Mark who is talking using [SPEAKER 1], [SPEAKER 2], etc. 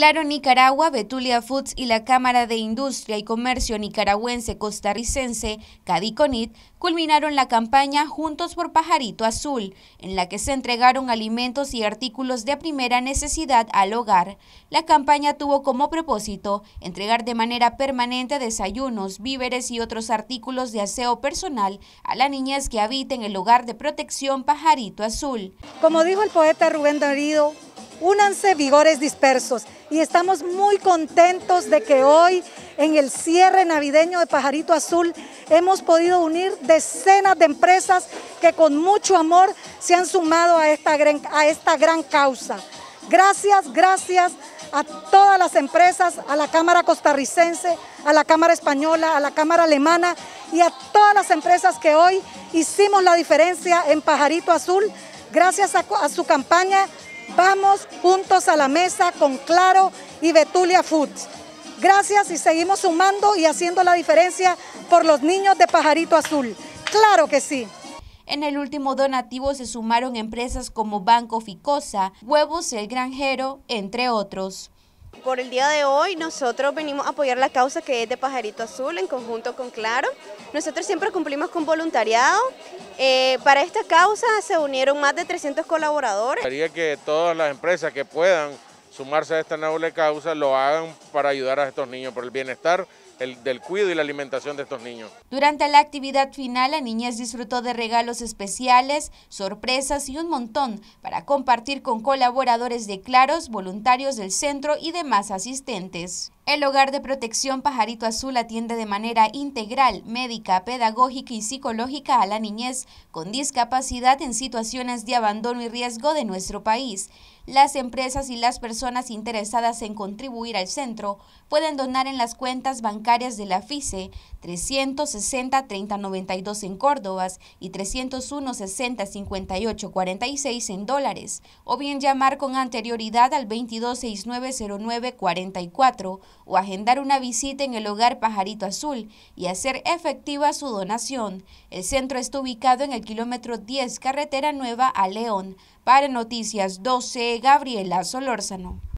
[SPEAKER 1] Claro Nicaragua, Betulia Foods y la Cámara de Industria y Comercio Nicaragüense Costarricense, Cadiconit, culminaron la campaña Juntos por Pajarito Azul, en la que se entregaron alimentos y artículos de primera necesidad al hogar. La campaña tuvo como propósito entregar de manera permanente desayunos, víveres y otros artículos de aseo personal a la niñez que habita en el hogar de protección
[SPEAKER 2] Pajarito Azul. Como dijo el poeta Rubén Darío, únanse vigores dispersos. Y estamos muy contentos de que hoy, en el cierre navideño de Pajarito Azul, hemos podido unir decenas de empresas que con mucho amor se han sumado a esta gran, a esta gran causa. Gracias, gracias a todas las empresas, a la Cámara costarricense, a la Cámara española, a la Cámara alemana y a todas las empresas que hoy hicimos la diferencia en Pajarito Azul gracias a su campaña Vamos juntos a la mesa con Claro y Betulia Foods. Gracias y seguimos sumando y haciendo la diferencia por los niños de Pajarito Azul. Claro que sí. En el último donativo
[SPEAKER 1] se sumaron empresas como Banco Ficosa, Huevos El Granjero, entre otros.
[SPEAKER 3] Por el día de hoy nosotros venimos a apoyar la causa que es de Pajarito Azul en conjunto con Claro. Nosotros siempre cumplimos con voluntariado. Eh, para esta causa se unieron más de 300 colaboradores.
[SPEAKER 2] Quería que todas las empresas que puedan sumarse a esta noble causa lo hagan para ayudar a estos niños por el bienestar del cuidado y la alimentación de estos niños.
[SPEAKER 1] Durante la actividad final, la niñez disfrutó de regalos especiales, sorpresas y un montón para compartir con colaboradores de Claros, voluntarios del centro y demás asistentes. El Hogar de Protección Pajarito Azul atiende de manera integral, médica, pedagógica y psicológica a la niñez con discapacidad en situaciones de abandono y riesgo de nuestro país. Las empresas y las personas interesadas en contribuir al centro pueden donar en las cuentas bancarias de la FICE 360-3092 en Córdoba y 301-60-5846 en dólares, o bien llamar con anterioridad al 22690944 o agendar una visita en el hogar Pajarito Azul y hacer efectiva su donación. El centro está ubicado en el kilómetro 10, carretera
[SPEAKER 2] nueva a León. Para Noticias 12, Gabriela Solórzano.